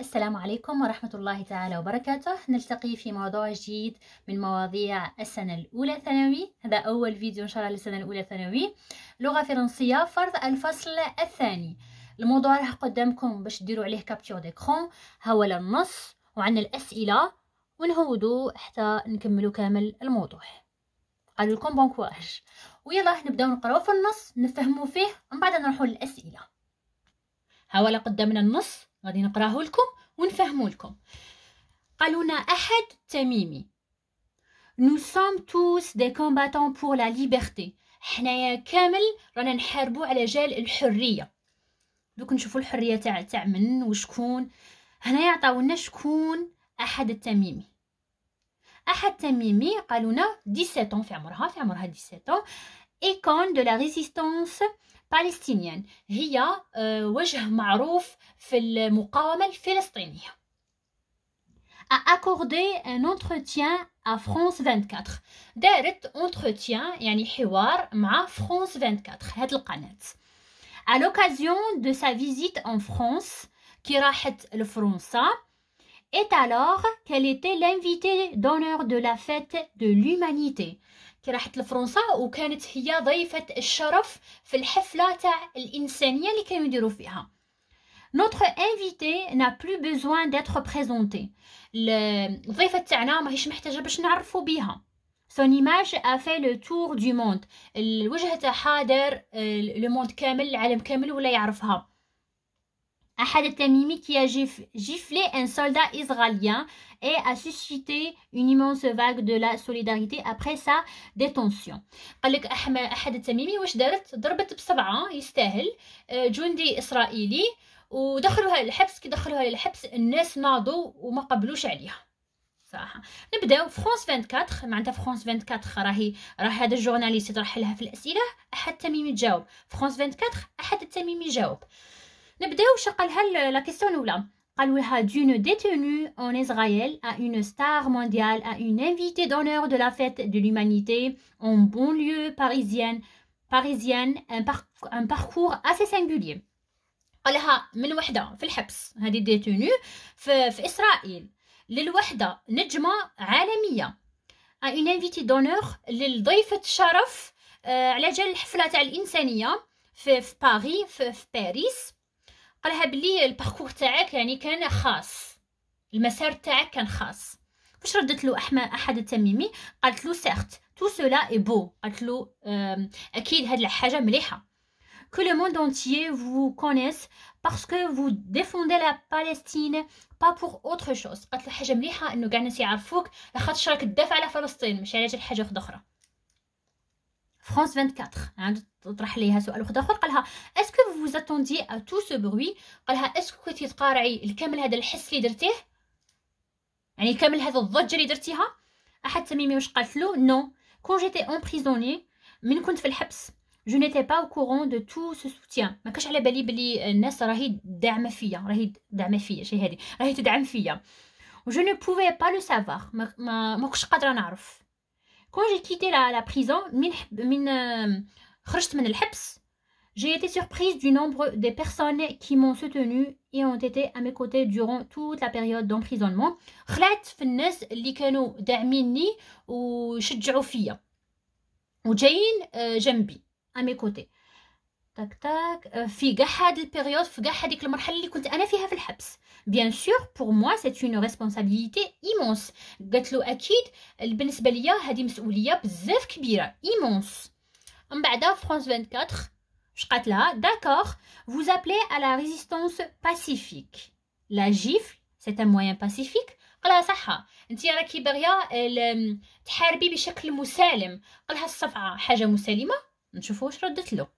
السلام عليكم ورحمة الله تعالى وبركاته نلتقي في موضوع جديد من مواضيع السنة الأولى ثانوي هذا أول فيديو إن شاء الله للسنة الأولى ثانوي لغة فرنسية فرض الفصل الثاني الموضوع راح قدامكم باش ديروا عليه كابتور ديكرون هو النص وعندنا الأسئلة ونهودو حتى نكملوا كامل الموضوع قالوا لكم بون ويلا نبداو نقراو في النص نفهموا فيه ومن بعد نروحوا للأسئلة هاولا قدامنا النص غادي نقراه لكم ونفهمه لكم قالونا لنا أحد تميمي Nous sommes tous des combattants pour la liberté حنايا كامل رانا نحاربو على جال الحريه دوك نشوفو الحريه تاع تاع من وشكون هنايا عطاونا شكون احد التميمي احد التميمي قالونا 17 في عمرها في عمرها 17 ايكون دو لا ريزيستانس Palestinian هي وجه معروف في a accordé un entretien à France 24 دارت entretien يعني حوار مع France 24 هذه القناة à l'occasion de sa visite en France qui le لفرنسا est alors qu'elle était l'invitée d'honneur de la fête de l'humanité كي راحت لفرنسا وكانت هي ضيفة الشرف في الحفلة تاع الإنسانية اللي كانوا يديروا فيها Notre invité n'a plus besoin d'être présenté. الضيفة تاعنا ماهيش محتاجة باش نعرفوا بيها. Son image a fait le tour du monde. الوجه تاعها دار لو آه، موند كامل العالم كامل ولا يعرفها. Ahad el-Tamimi qui a giflé un soldat israélien et a suscité une immense vague de la solidarité après sa détention. قال لك أحد التميمي واش دارت ضربت بصبعه يستاهل جندي إسرائيلي ودخلوها للحبس كي دخلوها للحبس الناس ناضوا وما قبلوش عليها صراحه نبداو فرونس 24 معناتها فرونس 24 راهي راه هذا الجورناليست راح لها في الاسئله احد التميمي جاوب فرونس 24 احد التميمي جاوب Le but de la question ou là. Qu'elle détenue d'une détenu en Israël à une star mondiale à une invitée d'honneur de la fête de l'humanité en banlieue parisienne, parisienne, un parcours assez singulier. Elle a une détenue fil peps, elle est détenu, Israël, l'ouhda, une jma, mondiale. à une invitée d'honneur, l'ouhda fête, charf, à la fête pfla, l'insaniya, fil Paris. قالها بلي الباركور تاعك يعني كان خاص المسار تاعك كان خاص واش ردت له احد التميمي قالت له سيرت تو سولا اي بو قالت له اكيد هاد الحاجه مليحه كل le monde entier vous connaisse parce que vous défendez la Palestine pas pour autre chose قالت له حاجه مليحه انه كاع الناس يعرفوك لاخاطش راك تدافع على فلسطين مش على حاجه اخرى France 24 عند طرح ليها سؤال واحد اخر قالها اسكو vous attendiez ا تو سو بروي قالها اسكو كنتي تقارعي الكامل هذا الحس اللي درتيه يعني كامل هذا الضجه اللي درتيها احد تميمي واش قالت له نو كون جيتي بريزوني من كنت في الحبس جو نيتي با او كورون دو تو سو سوتيان ما كاش على بالي بلي الناس راهي داعمه فيا راهي داعمه فيا شي هذه راهي تدعم فيا جو نو بوفي با لو سافوار ما, ما كنتش قادره نعرف quand j'ai quitté la, prison, euh, j'ai été surprise du nombre des personnes qui m'ont soutenue et ont été à mes côtés durant toute la période d'emprisonnement. Euh, à mes côtés. تاك تاك euh, في كاع هاد البيريود في كاع هذيك المرحله اللي كنت انا فيها في الحبس بيان سور بور موا سيت اون ريسبونسابيلتي ايمونس قالت له اكيد بالنسبه ليا هذه مسؤوليه بزاف كبيره ايمونس من بعد فرانس 24 واش قالت لها داكور vous appelez à la résistance pacifique la gifle c'est un moyen pacifique قالها صح انت راكي باغيه تحاربي بشكل مسالم قالها الصفعه حاجه مسالمه نشوفوا واش ردت له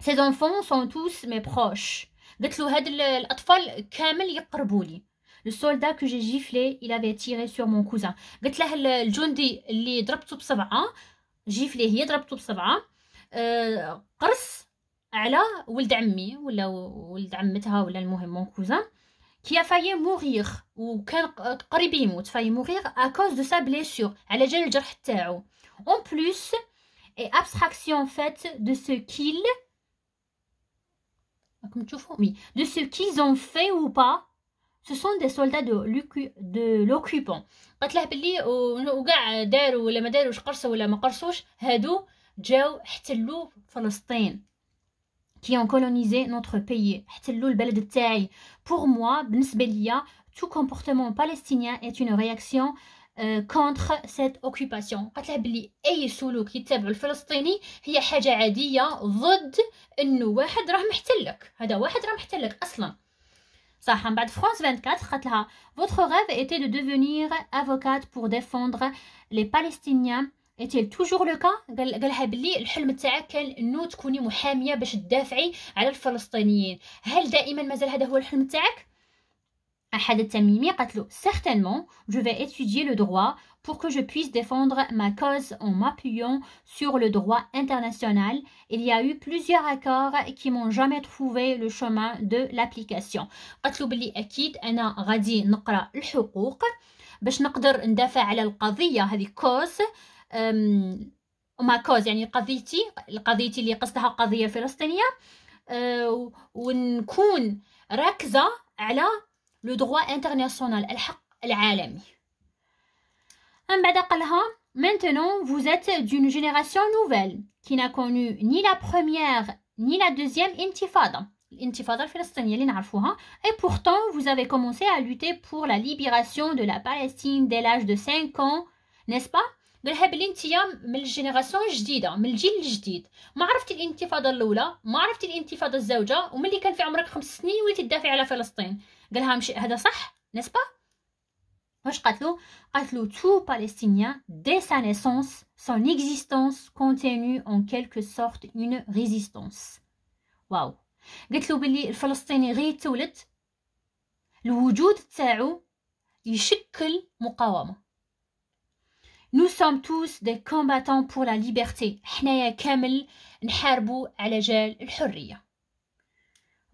ces enfants sont tous mes proches avec لو هاد الاطفال كامل يقربولي le soldat que j'ai giflé il avait tiré sur mon cousin قلت له الجندي اللي ضربته بسبعه جيفلي هي ضربته بسبعه قرص على ولد عمي ولا ولد عمتها ولا المهم mon cousin qui a failli mourir ou qui a قرب ييموت failli mourir à cause de sa blessure à cause du gرح تاعو on plus et abstraction faite de ce qu'il ah, de ce qu'ils ont fait ou pas ce sont des soldats de l'occupant قالت له بلي وكاع داروا ولا ما داروش قرصوا ولا ما قرصوش هادو جاو احتلوا فلسطين qui ont colonisé notre pays احتلوا البلد تاعي pour moi بالنسبه ليا tout comportement palestinien est une réaction euh, كونتر سيت اوكوباسيون قالت لها بلي اي سلوك يتبع الفلسطيني هي حاجه عاديه ضد انه واحد راه محتلك هذا واحد راه محتلك اصلا صح من بعد فرانس 24 قالت لها votre rêve était de devenir avocate pour défendre les palestiniens est-il toujours le cas قال بلي الحلم تاعك كان انه تكوني محاميه باش تدافعي على الفلسطينيين هل دائما مازال هذا هو الحلم تاعك certainement, je vais étudier le droit pour que je puisse défendre ma cause en m'appuyant sur le droit international. Il y a eu plusieurs accords qui n'ont jamais trouvé le chemin de l'application. Le droit international, الحق العالمي من maintenant vous êtes d'une génération nouvelle qui n'a connu ni la première ni la deuxième intifada hein? et pourtant vous avez commencé à lutter pour la libération de la Palestine dès l'âge de 5 ans n'est-ce pas قالها بلي نتيا من الجينيراسيون الجديده من الجيل الجديد ما عرفتي الانتفاضه الاولى ما عرفتي الانتفاضه الزوجه وملي كان في عمرك خمس سنين وليتي تدافعي على فلسطين قالها مش هذا صح نسبة واش قالتلو قالتلو تو باليستينيان دي سا نيسونس سون اكزيستونس كونتينيو اون كلك سورت اون ريزيستونس واو له بلي الفلسطيني غير تولد الوجود تاعو يشكل مقاومه Nous sommes tous des combattants pour la liberté. حنايا كامل نحاربوا على جال الحرية.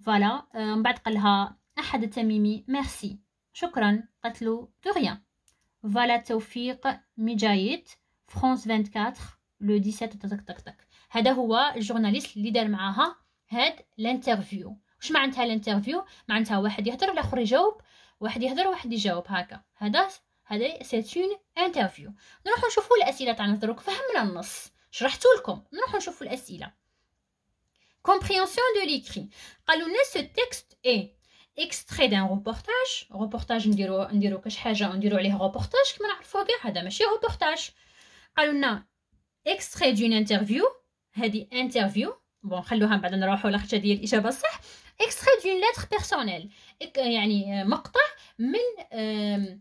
Voilà, من بعد قالها أحد التميمي merci. شكرا قالت له de rien. Voilà توفيق مجايد فرانس 24 لو 17 تك تك تك. هذا هو الجورناليست اللي دار معاها هاد الانترفيو. واش معناتها الانترفيو؟ معناتها واحد يهضر الآخر يجاوب، واحد يهضر واحد يجاوب هكا. هذا هذا سيت اون انترفيو نروحو نشوفو الاسئله تاعنا دروك فهمنا النص شرحت لكم نروحو نشوفو الاسئله كومبريونسيون دو ليكري قالوا لنا سو تيكست اي اكستري دان روبورتاج روبورتاج نديرو نديرو كاش حاجه نديرو عليه روبورتاج كما نعرفو كاع هذا ماشي روبورتاج قالوا لنا اكستري دون انترفيو هذه انترفيو بون خلوها من بعد نروحو لخرجه هذه الاجابه الصح اكستري دون lettre بيرسونيل يعني مقطع من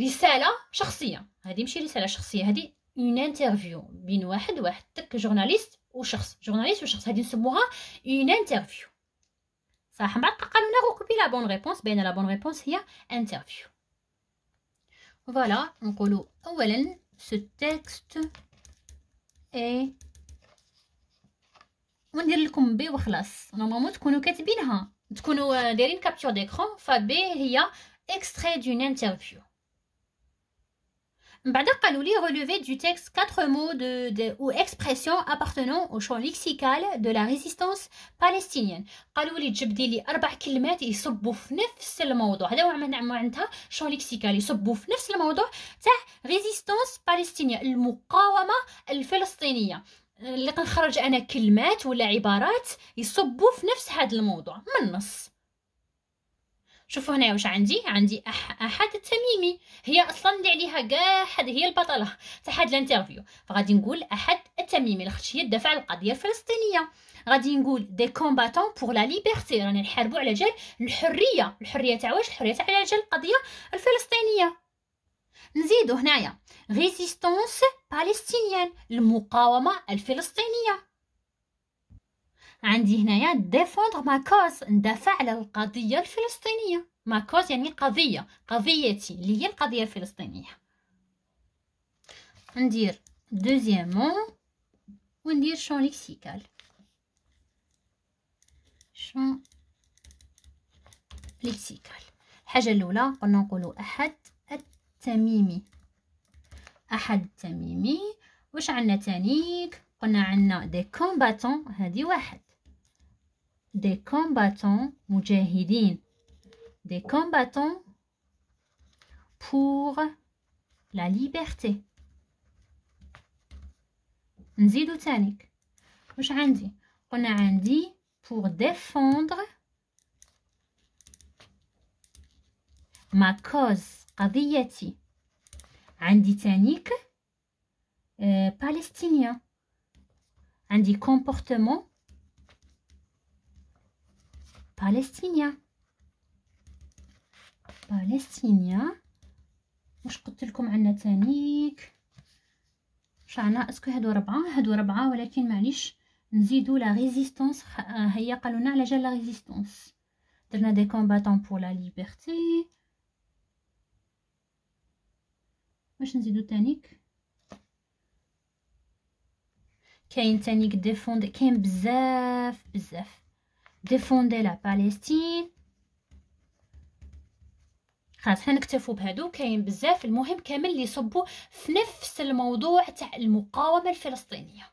رساله شخصيه هذه ماشي رساله شخصيه هذه اون انترفيو بين واحد واحد تك جورناليست وشخص جورناليست وشخص هذه نسموها اون انترفيو صح من بعد قالوا لنا روكوبي لا بون ريبونس بين لا بون ريبونس هي انترفيو فوالا نقولوا اولا سو تيكست اي وندير لكم بي وخلاص نورمالمون تكونوا كاتبينها تكونوا دايرين كابتور ديكرون فبي هي اكستري دون انترفيو من بعد قالوا لي relever دو تيكست 4 مو دو de ou expressions appartenant au champ lexical de la résistance قالوا لي جبدي لي اربع كلمات يصبوا في نفس الموضوع هذا هو معناتها شون ليكسيكال يصبوا في نفس الموضوع تاع ريزيستونس باليستينيا المقاومه الفلسطينيه اللي كنخرج انا كلمات ولا عبارات يصبوا في نفس هذا الموضوع من النص شوفوا هنا واش عندي عندي أح احد التميمي هي اصلا اللي عليها كاع حد هي البطله تاع هذا الانترفيو فغادي نقول احد التميمي لاخت هي تدافع القضيه الفلسطينيه غادي نقول دي كومباتون بور لا ليبرتي راني نحاربوا على جال الحريه الحريه تاع واش الحريه تاع على جال القضيه الفلسطينيه نزيدو هنايا ريزيستونس باليستينيان المقاومه الفلسطينيه عندي هنايا ديفوندغ ما كوز ندافع على القضيه الفلسطينيه ما كوز يعني قضيه قضيتي اللي هي القضيه الفلسطينيه ندير دوزيامون وندير شون ليكسيكال شون ليكسيكال الحاجه الاولى قلنا نقولوا احد التميمي احد التميمي واش عندنا تانيك قلنا عندنا دي كومباتون هذه واحد des combattants mujahidin, des combattants pour la liberté. نزيدو ثاني واش عندي قلنا عندي pour défendre ma cause قضيتي عندي تانيك euh, palestinien عندي comportement بالستينيا بالستينيا واش قلت لكم عندنا تانيك واش عنا اسكو هادو ربعه هادو ربعه ولكن معليش نزيدو لا ريزيستونس هي قالونا لنا على جال لا ريزيستونس درنا دي كومباتون بور لا ليبرتي واش نزيدو تانيك كاين تانيك ديفوند كاين بزاف بزاف ديفوندي لا باليستين خلاص حنا نكتفوا بهادو كاين بزاف المهم كامل اللي يصبوا في نفس الموضوع تاع المقاومه الفلسطينيه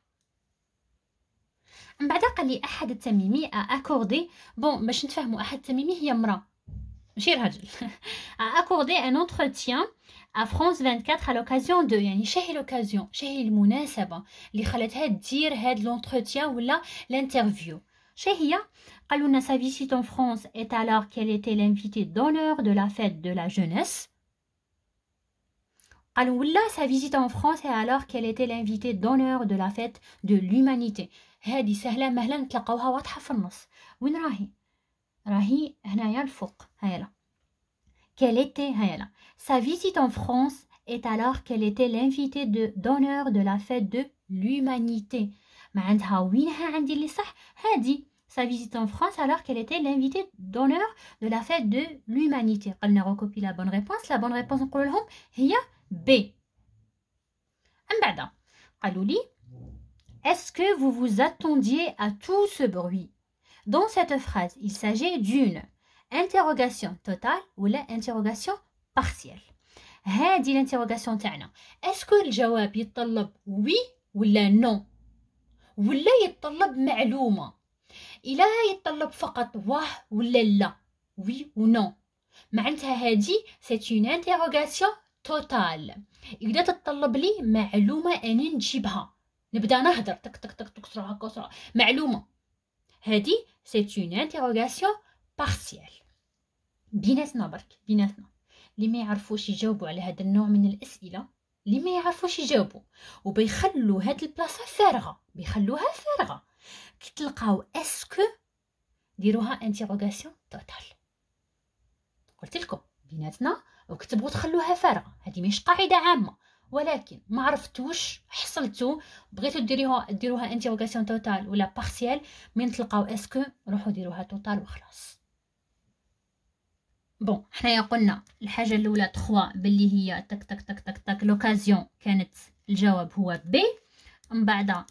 من بعد قال لي احد التميمي اكوردي بون باش نتفاهموا احد التميمي هي مرا ماشي راجل اكوردي ان انتروتيان ا فرانس 24 على لوكازيون دو يعني شاهي لوكازيون شاهي المناسبه اللي خلاتها دير هاد لونتروتيان ولا لانترفيو Chehia, sa visite en France est alors qu'elle était l'invitée d'honneur de la fête de la jeunesse. sa visite en France est alors qu'elle était l'invitée d'honneur de la fête de l'humanité. هذه سهلة مهلا تلقاوها واضحة في النص وين راهي راهي هنايا Quelle était Sa visite en France est alors qu'elle était l'invitée d'honneur de la fête de l'humanité. معناتها وينها عندي اللي صح هادي sa visite en France alors qu'elle était l'invitée d'honneur de la fête de l'humanité a recopie la bonne réponse la bonne réponse le لهم هي B Un B. Mbada, Est-ce que vous vous attendiez à tout ce bruit Dans cette phrase, il s'agit d'une interrogation totale ou l'interrogation partielle. l'interrogation Est-ce que le jawab oui ou non ولا يتطلب معلومه الا يتطلب فقط واه ولا لا وي و معناتها معنتها هادي اون انتيروغاسيون توتال اذا تتطلب لي معلومه اني نجيبها نبدا نهضر تك تك تك تك سرعه كسرعه معلومه هادي سي اون انتيروغاسيون بارسيال بيناتنا برك بيناتنا اللي ما يعرفوش يجاوبوا على هذا النوع من الاسئله اللي ما يعرفوش يجاوبوا وبيخلوا هاد البلاصه فارغه بيخلوها فارغه كي تلقاو اسكو ديروها انتيروغاسيون توتال قلت لكم بيناتنا وكتبوا تخلوها فارغه هذه مش قاعده عامه ولكن ما عرفتوش حصلتو بغيتو ديريها ديروها انتيروغاسيون توتال ولا بارسيال من تلقاو اسكو روحوا ديروها توتال وخلاص بون حنايا قلنا الحاجه الاولى 3 باللي هي تك تك تك تك تك لوكازيون كانت الجواب هو بي من بعد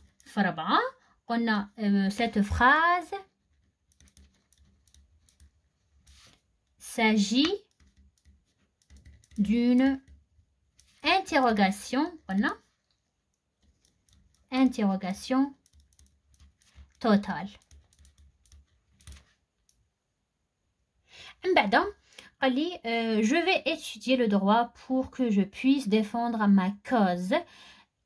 on a cette phrase s'agit d'une interrogation on interrogation totale je vais étudier le droit pour que je puisse défendre ma cause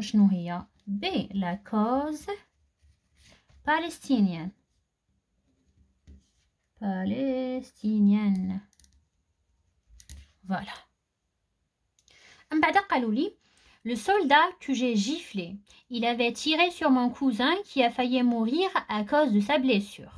شنو هي بي لا Palestinienne. Voilà. voilà. فوالا من بعد قالوا Le soldat que j'ai giflé, il avait tiré sur mon cousin qui a failli mourir à cause de sa blessure.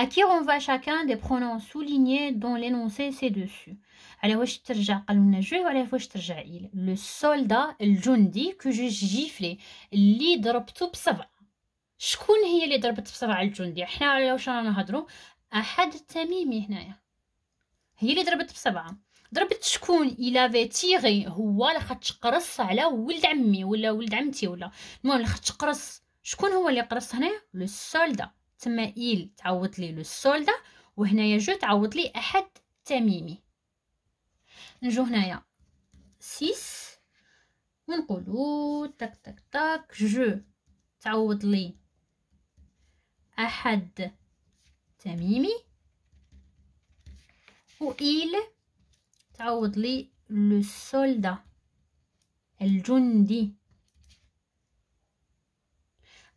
À qui renvoie chacun des pronoms soulignés dont l'énoncé ci-dessus. على واش ترجع قالوا لنا جو وعلى واش ترجع إل لو سولدا الجندي كو جو جيفلي اللي ضربته بصبع شكون هي اللي ضربت بصبع الجندي حنا على واش رانا نهضروا احد التميمي هنايا هي اللي ضربت بصبعه ضربت شكون الى تيغي هو لخاطش قرص على ولد عمي ولا ولد عمتي ولا المهم لخاطش قرص شكون هو اللي قرص هنايا لو سولدا تما إيل تعوض لي لو سولدا وهنايا جو تعوض لي أحد تميمي نجو هنايا سيس ونقولو تك تك تك جو تعوض لي أحد تميمي و إيل تعوض لي لو سولدا الجندي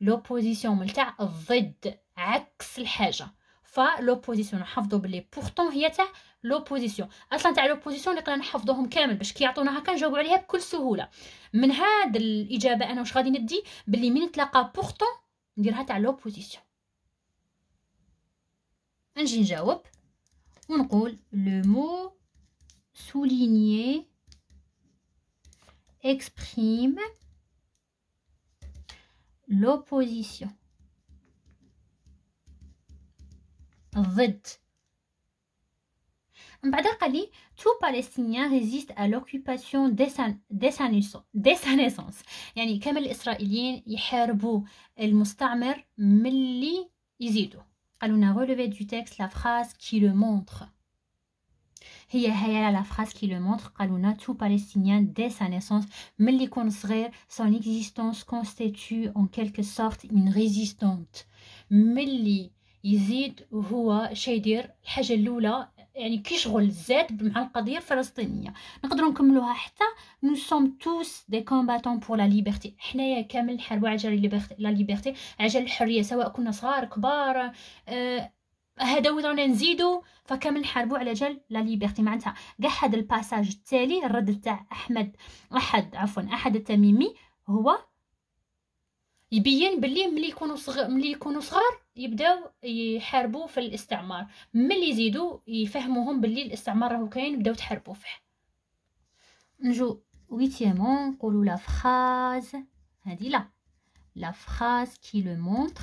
لوبوزيسيون تاع ضد عكس الحاجه فلوبوزيسيون نحفظوا بلي بورتون هي تاع لوبوزيسيون اصلا تاع لوبوزيسيون اللي قلنا نحفظوهم كامل باش كيعطونا هكا نجاوبوا عليها بكل سهوله من هاد الاجابه انا واش غادي ندي بلي من نتلاقى بورتون نديرها تاع لوبوزيسيون نجي نجاوب ونقول لو مو سوليني exprime l'opposition. Ved. Mbadakali, tout Palestinien résiste à l'occupation dès sa naissance. Yani, comme les Israéliens, yherbou le mustamer, milli izidou. Alors, on a relevé du texte la phrase qui le montre. هي هيا لا فراس كي لو مونتر قالونا تو باليستينيان دي سا نيسونس ملي كون صغير سون اكزيستونس كونستيتو en quelque سورت اون ريزيستونت ملي يزيد هو شيدير الحاجه الاولى يعني كي شغل زاد مع القضيه الفلسطينيه نقدروا نكملوها حتى نو سوم توس دي كومباتون بور لا ليبرتي حنايا كامل نحاربوا عجل لا ليبرتي على الحريه سواء كنا صغار كبار آه هذا ولا نزيدو فكامل نحاربو على جال لا ليبرتي معناتها كاع هاد الباساج التالي الرد تاع احمد احد عفوا احد التميمي هو يبين بلي ملي يكونوا صغار ملي يكونوا صغار يبداو يحاربوا في الاستعمار ملي يزيدوا يفهموهم بلي الاستعمار راهو كاين بداو تحاربوا فيه نجو ويتيامون نقولوا لا فراز هذه لا لا فراز كي لو مونتر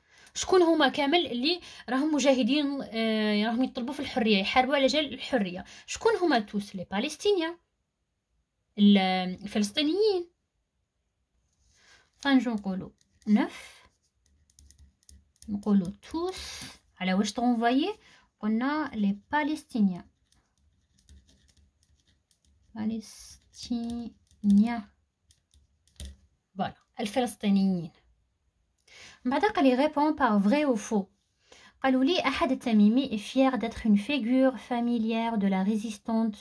شكون هما كامل اللي راهم مجاهدين آه يعني راهم يطلبوا في الحريه يحاربوا على جال الحريه شكون هما توس لي باليستينيا الفلسطينيين طنجو نقولوا نف نقولوا توس على واش تونفاي قلنا لي باليستينيا باليستينيا فوالا الفلسطينيين من بعد قال لي ريبون بار فري او فو قالوا لي أحد التميمي فيير fier اون فيغور figure دو لا ريزيستونت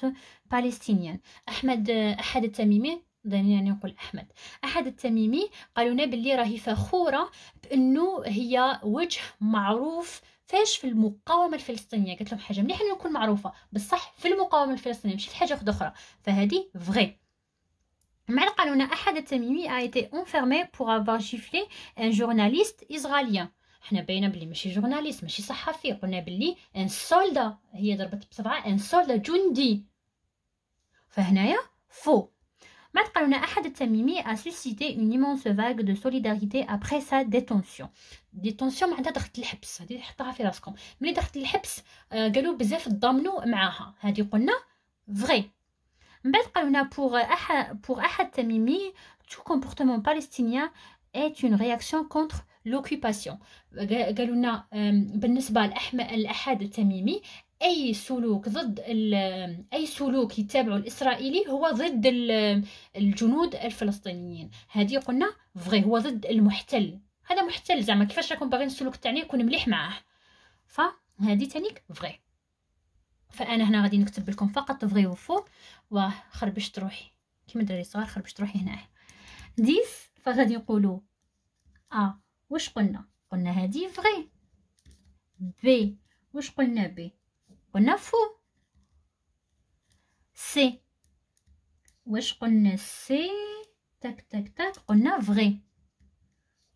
باليستينيان أحمد أحد التميمي دعني يعني نقول احمد احد التميمي قالوا لنا بلي راهي فخوره بانه هي وجه معروف فاش في المقاومه الفلسطينيه قلت لهم حاجه مليحه نكون معروفه بصح في المقاومه الفلسطينيه ماشي في حاجه اخرى فهذه فغي احد التميمي a été enfermé pour avoir giflé un journaliste israélien حنا باينه بلي ماشي جورناليست ماشي صحفي قلنا بلي ان سولدا هي ضربت بصبعه ان سولدا جندي فهنايا فو Madkarouna Ahad Tamimi a suscité une ايمونس فاغ دو solidarité après sa détention. Détention معناتها دخلت الحبس هادي حطها في راسكم ملي دخلت الحبس آه، قالوا بزاف تضامنوا معاها هادي قلنا فري من بعد قالونا بوغ أحد بوغ أحد تميمي تو كومبورتمون بالستينيان est اون réaction contre l'occupation قالونا لنا بالنسبه الاحد التميمي اي سلوك ضد اي سلوك يتبعه الاسرائيلي هو ضد الجنود الفلسطينيين هذه قلنا فغي هو ضد المحتل هذا محتل زعما كيفاش راكم باغيين السلوك تاعنا يكون مليح معاه فهذه تانيك فغي فانا هنا غادي نكتب لكم فقط فغي وفو وخربشت روحي كيما الدراري الصغار خربشت روحي هنا ديس فغادي نقولوا ا واش قلنا قلنا هادي فغي بي واش قلنا بي قلنا فو سي واش قلنا سي تك تك تك قلنا فغي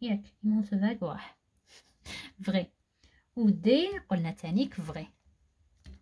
ياك يموت واحد فغي ودي قلنا تانيك فغي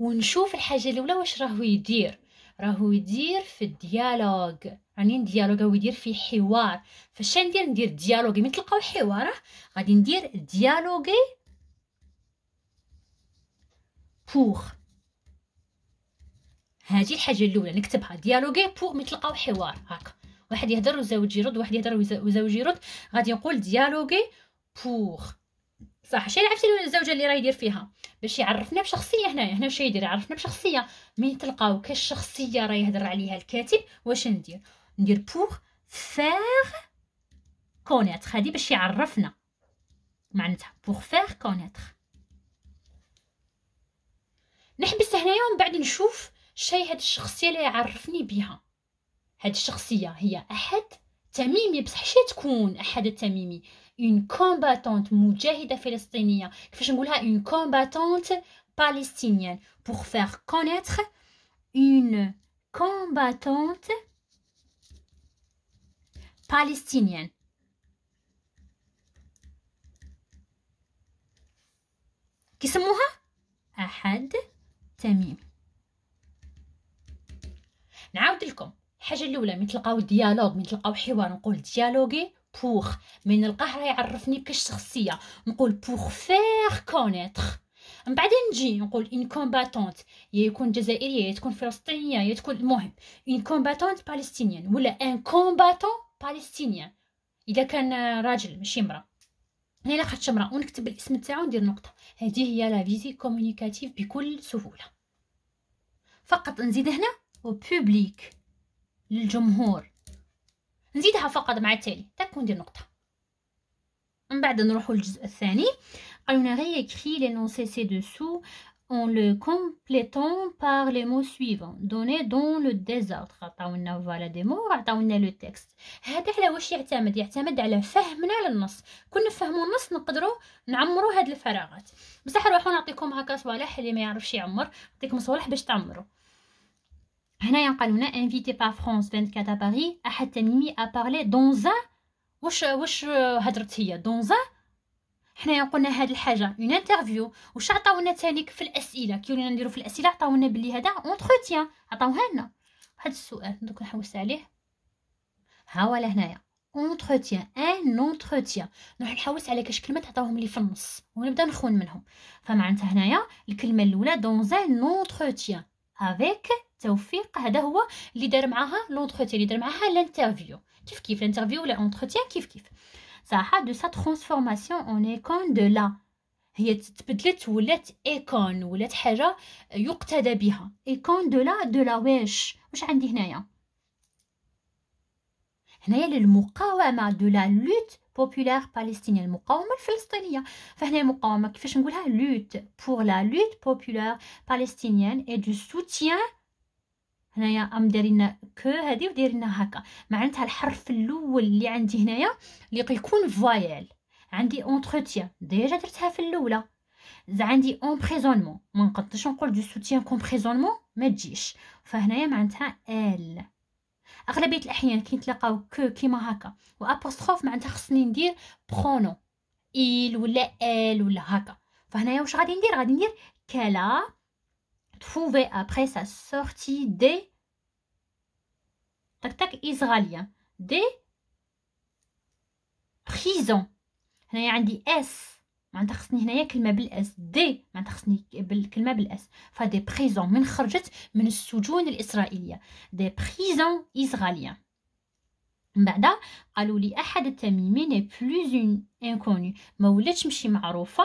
ونشوف الحاجه الاولى واش راهو يدير راهو يدير في الديالوج راني يعني نديالوغ هو يدير في حوار فاش ندير ندير ديالوغي من تلقاو حوار آه، غادي ندير ديالوغي بور هذه الحاجه الاولى نكتبها ديالوغي بور من تلقاو حوار هاك واحد يهضر وزوج يرد واحد يهضر وزوج يرد غادي نقول ديالوغي بور صح شي عرفتي الزوجه اللي راه يدير فيها باش يعرفنا بشخصيه هنايا هنا واش يدير يعرفنا بشخصيه مين تلقاو كاش شخصيه راه يهضر عليها الكاتب واش ندير ندير بوغ فيغ كونيت هادي باش يعرفنا معناتها بوغ فيغ كونيت نحبس هنايا ومن بعد نشوف شي هاد الشخصيه اللي يعرفني بها هاد الشخصيه هي احد تميمي بصح شي تكون احد التميمي une combattante moudjahidine palestinienne, je vous une combattante palestinienne pour faire connaître une combattante palestinienne qui sommes nous là? Un, deux, trois, terminé. Nous avons dit le comme. Aujourd'hui, on a dialogue, on a mis en un dialogue. بور من القهر يعرفني كشخصيه نقول بور فير كونيتر من بعد نجي نقول ان كومباتونت يا يكون جزائريه يا تكون فلسطينيه يا تكون المهم ان كومباتونت بالستينيان ولا ان كومباتون بالستينيان اذا كان راجل ماشي امراه هنا الا خدت امراه ونكتب الاسم تاعو ندير نقطه هذه هي لا فيزي كومونيكاتيف بكل سهوله فقط نزيد هنا وبوبليك للجمهور نزيدها فقط مع التالي تكون دي النقطه من بعد نروحو للجزء الثاني on لي نون سي سي دوسو en le complétant par les mots suivants donnés dans le désordre عطاونا فوالا دي مو عطاونا لو تكست هذا على واش يعتمد يعتمد على فهمنا للنص كون نفهموا النص نقدروا نعمروا هاد الفراغات بصح نروحو نعطيكم هكا صوالح اللي ما يعرفش يعمر نعطيكم صوالح باش تعمروا هنايا قالوا لنا انفيتي با فرونس 24 باري احد تميمي بارلي دونزا واش واش هضرت هي دونزا حنايا قلنا هاد الحاجه اون انترفيو واش عطاونا تانيك في الاسئله كي ولينا نديرو في الاسئله عطاونا بلي هذا اونتروتيان عطاوها لنا واحد السؤال دوك نحوس عليه ها هو لهنايا اونتروتيان ان اونتروتيان نروح نحوس على كاش كلمات عطاوهم لي في النص ونبدا نخون منهم فمعناتها هنايا الكلمه الاولى دون ان اونتروتيان افيك توفيق هذا هو اللي دار معاها لونتروتي اللي دار معاها لانترفيو كيف كيف لانترفيو ولا اونتروتيان كيف كيف صراحه دو سا ترانسفورماسيون اون ايكون دو لا هي تبدلت ولات ايكون ولات حاجه يقتدى بها ايكون دو لا دو لا واش واش عندي هنايا هنايا للمقاومه دو لا لوت بوبولار باليستينية المقاومة الفلسطينية فهنا المقاومة كيفاش نقولها لوت بور لا لوت بوبولار باليستينيان اي دو سوتيان هنايا ام دايرين كو هذه ودايرين هكا معناتها الحرف الاول اللي عندي هنايا اللي كيكون فوايل عندي اونتروتيان ديجا درتها في الاولى عندي امبريزونمون ما نقدرش نقول دو سوتيان كومبريزونمون ما تجيش فهنايا معناتها ال اغلبيه الاحيان كيتلاقاو كو كيما هكا وابوستروف معناتها خصني ندير برونو ايل ولا ال ولا هكا فهنايا واش غادي ندير غادي ندير كلا تفوفي ابري سا سورتي دي تك تك israéliens دي بريزون هنايا عندي اس معناتها خصني هنايا كلمه بالاس دي معناتها خصني بالكلمه بالاس فدي بريزون من خرجت من السجون الاسرائيليه دي بريزون اسرائيليان من بعد قالوا لي احد التميمين بلوز اون انكوني ما ولاتش ماشي معروفه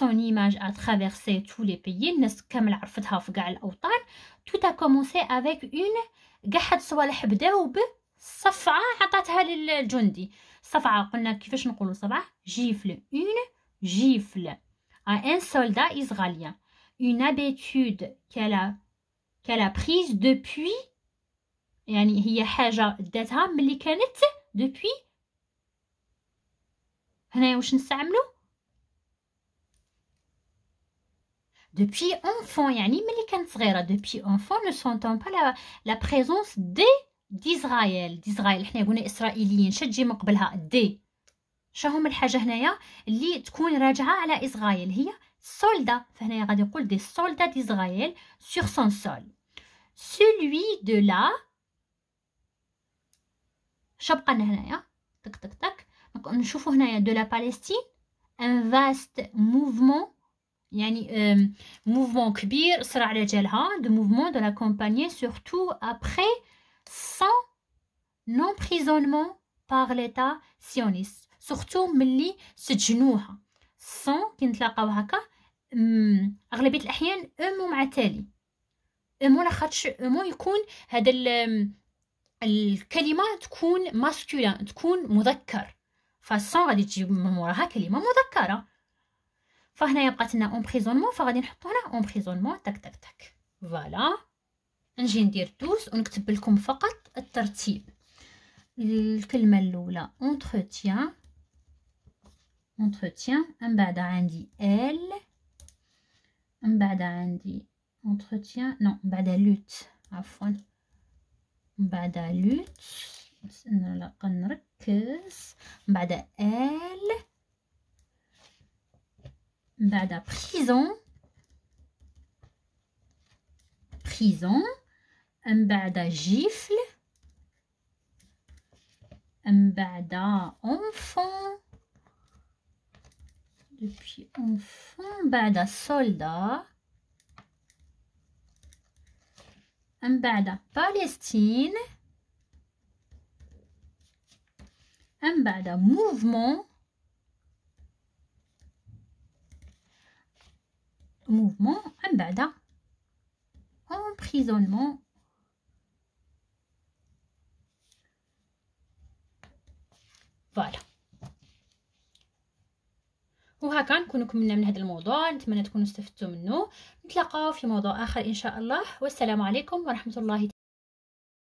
son image a traversé tous les pays الناس كامل عرفتها في كاع الاوطان tout a commencé avec une قحد صوالح بداو بالصفعه عطاتها للجندي صفعه قلنا كيفاش نقولوا صفعه جيفل اون gifle à un soldat israélien. Une habitude qu'elle a, qu'elle a prise depuis. depuis. Depuis enfant, depuis enfant, ne sont pas la, la présence d'Israël. D'Israël, nous sommes israéliens, Shahom al-Hajahnaya, li tkun راجعه ala Israel هي soldat soldats d'Israël sur son sol celui de la de la Palestine un vaste mouvement un euh, mouvement de mouvement de la compagnie surtout après son emprisonnement par l'état sioniste سورتو ملي سجنوها سون كنتلاقاو هكا اغلبيه الاحيان امو مع تالي امو لاخاطش امو يكون هذا الكلمه تكون ماسكولين تكون مذكر فسون غادي تجي من موراها كلمه مذكره فهنايا يبقى لنا بريزونمون فغادي نحطو هنا بريزونمون تك تك تك فوالا نجي ندير دوس ونكتب لكم فقط الترتيب الكلمه الاولى اونتروتيان entretien. Un bada indi L. Un bada indi entretien. Non, bada lutte. À Bada lutte. Bada L. Bada prison. Prison. Un bada gifle. Un bada enfant et puis on fond bada ben, soldat Un bada ben, Palestine Un bada ben, mouvement mouvement un bada. emprisonnement voilà وهكا نكون كملنا من هذا الموضوع نتمنى تكونوا استفدتوا منه نتلاقاو في موضوع اخر ان شاء الله والسلام عليكم ورحمه الله